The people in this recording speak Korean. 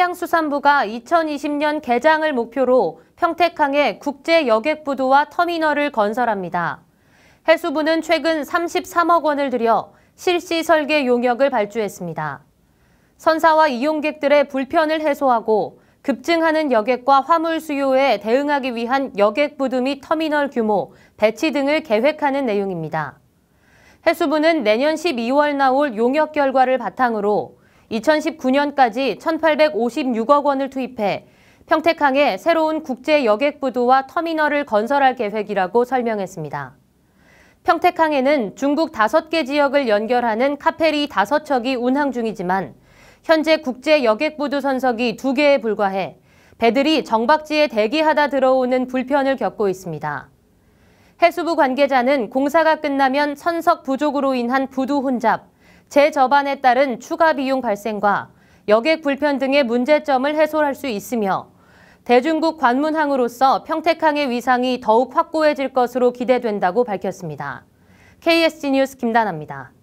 해양수산부가 2020년 개장을 목표로 평택항에 국제 여객부두와 터미널을 건설합니다. 해수부는 최근 33억 원을 들여 실시 설계 용역을 발주했습니다. 선사와 이용객들의 불편을 해소하고 급증하는 여객과 화물 수요에 대응하기 위한 여객부두 및 터미널 규모, 배치 등을 계획하는 내용입니다. 해수부는 내년 12월 나올 용역 결과를 바탕으로 2019년까지 1,856억 원을 투입해 평택항에 새로운 국제 여객부두와 터미널을 건설할 계획이라고 설명했습니다. 평택항에는 중국 5개 지역을 연결하는 카페리 5척이 운항 중이지만 현재 국제 여객부두 선석이 2개에 불과해 배들이 정박지에 대기하다 들어오는 불편을 겪고 있습니다. 해수부 관계자는 공사가 끝나면 선석 부족으로 인한 부두 혼잡, 재저반에 따른 추가 비용 발생과 여객 불편 등의 문제점을 해소할 수 있으며 대중국 관문항으로서 평택항의 위상이 더욱 확고해질 것으로 기대된다고 밝혔습니다. KSG 뉴스 김다나입니다.